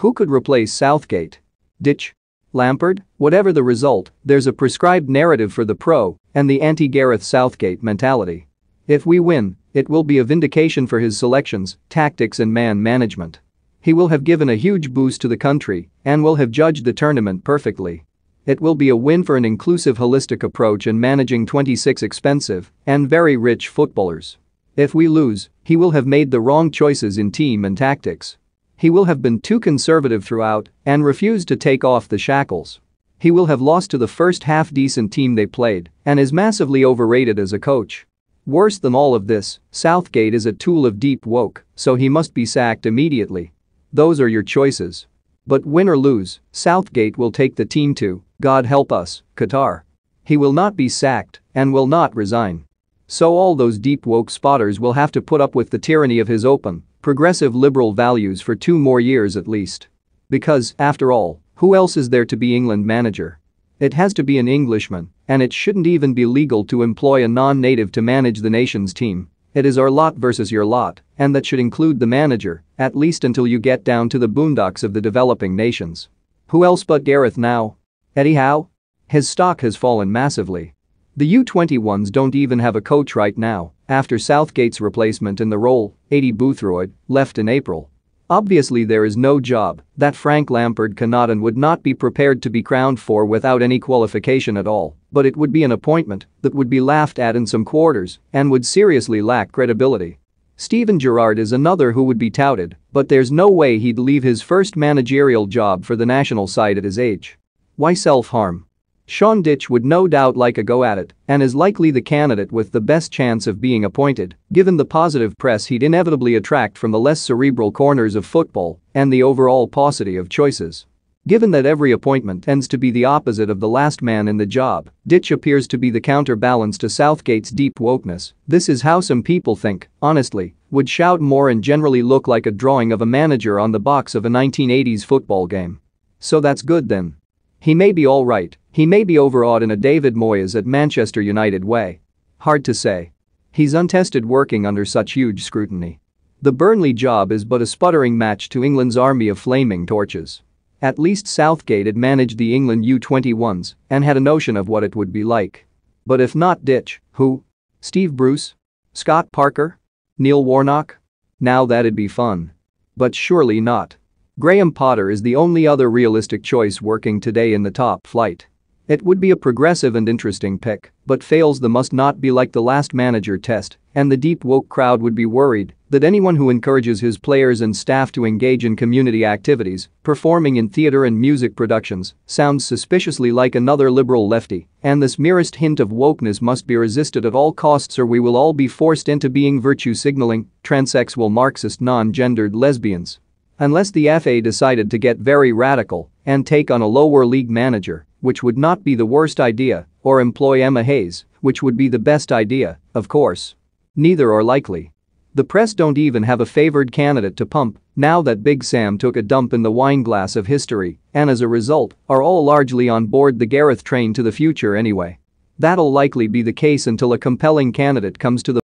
Who could replace Southgate? Ditch? Lampard? Whatever the result, there's a prescribed narrative for the pro and the anti-Gareth Southgate mentality. If we win, it will be a vindication for his selections, tactics and man management. He will have given a huge boost to the country and will have judged the tournament perfectly. It will be a win for an inclusive holistic approach in managing 26 expensive and very rich footballers. If we lose, he will have made the wrong choices in team and tactics. He will have been too conservative throughout and refused to take off the shackles. He will have lost to the first half-decent team they played and is massively overrated as a coach. Worse than all of this, Southgate is a tool of deep woke, so he must be sacked immediately. Those are your choices. But win or lose, Southgate will take the team to, God help us, Qatar. He will not be sacked and will not resign. So all those deep woke spotters will have to put up with the tyranny of his open, progressive liberal values for two more years at least. Because, after all, who else is there to be England manager? It has to be an Englishman, and it shouldn't even be legal to employ a non-native to manage the nation's team. It is our lot versus your lot, and that should include the manager, at least until you get down to the boondocks of the developing nations. Who else but Gareth now? Anyhow? His stock has fallen massively. The U-21s don't even have a coach right now after Southgate's replacement in the role, Eddie Boothroyd, left in April. Obviously there is no job that Frank Lampard cannot and would not be prepared to be crowned for without any qualification at all, but it would be an appointment that would be laughed at in some quarters and would seriously lack credibility. Steven Gerrard is another who would be touted, but there's no way he'd leave his first managerial job for the national side at his age. Why self-harm? Sean Ditch would no doubt like a go at it and is likely the candidate with the best chance of being appointed, given the positive press he'd inevitably attract from the less cerebral corners of football and the overall paucity of choices. Given that every appointment tends to be the opposite of the last man in the job, Ditch appears to be the counterbalance to Southgate's deep wokeness. This is how some people think, honestly, would shout more and generally look like a drawing of a manager on the box of a 1980s football game. So that's good then. He may be all right, he may be overawed in a David Moyes at Manchester United way. Hard to say. He's untested working under such huge scrutiny. The Burnley job is but a sputtering match to England's army of flaming torches. At least Southgate had managed the England U21s and had a notion of what it would be like. But if not Ditch, who? Steve Bruce? Scott Parker? Neil Warnock? Now that'd be fun. But surely not. Graham Potter is the only other realistic choice working today in the top flight. It would be a progressive and interesting pick, but fails the must not be like the last manager test, and the deep woke crowd would be worried that anyone who encourages his players and staff to engage in community activities, performing in theater and music productions, sounds suspiciously like another liberal lefty, and this merest hint of wokeness must be resisted at all costs or we will all be forced into being virtue signaling, transsexual Marxist non-gendered lesbians. Unless the FA decided to get very radical and take on a lower league manager which would not be the worst idea, or employ Emma Hayes, which would be the best idea, of course. Neither are likely. The press don't even have a favored candidate to pump now that Big Sam took a dump in the wineglass of history and as a result are all largely on board the Gareth train to the future anyway. That'll likely be the case until a compelling candidate comes to the